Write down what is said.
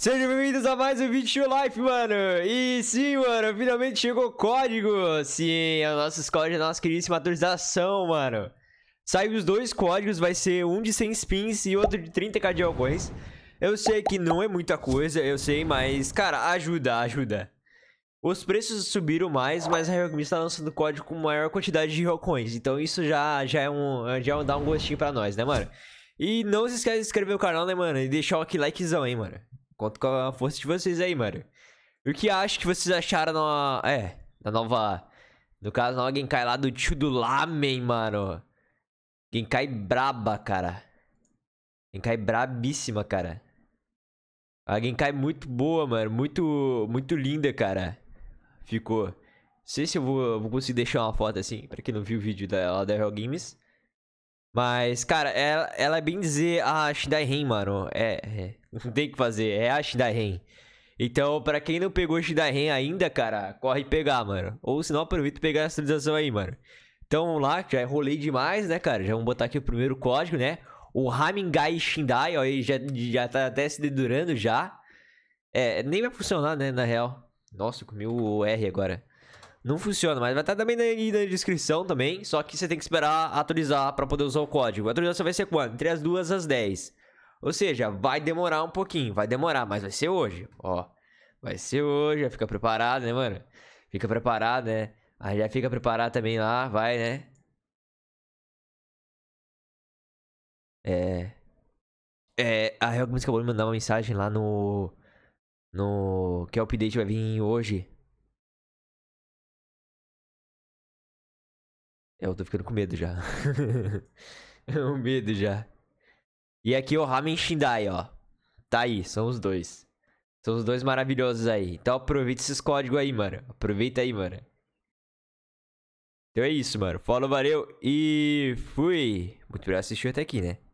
Sejam bem-vindos a mais um vídeo Show Life, mano! E sim, mano, finalmente chegou o código! Sim, é o nosso código, a nossa queridíssima atualização, mano! Saiu os dois códigos, vai ser um de 100 spins e outro de 30k de alguns. Eu sei que não é muita coisa, eu sei, mas, cara, ajuda, ajuda. Os preços subiram mais, mas a Ryokumi está lançando código com maior quantidade de Ryokons, então isso já, já, é um, já dá um gostinho pra nós, né, mano? E não se esquece de inscrever no canal, né, mano? E deixar o likezão, hein, mano? Conto com a força de vocês aí, mano. o que acho que vocês acharam na. É, na nova. No caso, na Genkai lá do tio do Lamen, mano. Genkai braba, cara. Genkai brabíssima, cara. A Genkai é muito boa, mano. Muito, muito linda, cara. Ficou. Não sei se eu vou, vou conseguir deixar uma foto assim, pra quem não viu o vídeo da, da Hell Games. Mas, cara, ela, é, ela é bem dizer a ah, Shindai Ren, mano. É, é, não tem o que fazer, é a Shindai Ren. Então, pra quem não pegou Shindai Ren ainda, cara, corre pegar, mano. Ou se não, aproveita pegar essa atualização aí, mano. Então, vamos lá, já enrolei é demais, né, cara? Já vamos botar aqui o primeiro código, né? O Hamingai Shindai, ó, ele já, já tá até se dedurando já. É, nem vai funcionar, né, na real. Nossa, comi o R agora não funciona, mas vai estar tá também na, na descrição também, só que você tem que esperar atualizar para poder usar o código. A atualização vai ser quando? Entre as duas às 10. Ou seja, vai demorar um pouquinho, vai demorar, mas vai ser hoje, ó. Vai ser hoje, já fica preparado, né, mano? Fica preparado, né? Aí já fica preparado também lá, vai, né? É. É. A Helgmans acabou de mandar uma mensagem lá no. No. Que o update vai vir hoje. É, eu tô ficando com medo já. com medo já. E aqui é o Ramen Shindai, ó. Tá aí, são os dois. São os dois maravilhosos aí. Então aproveita esses códigos aí, mano. Aproveita aí, mano. Então é isso, mano. Falou, valeu e fui. Muito obrigado por assistir até aqui, né?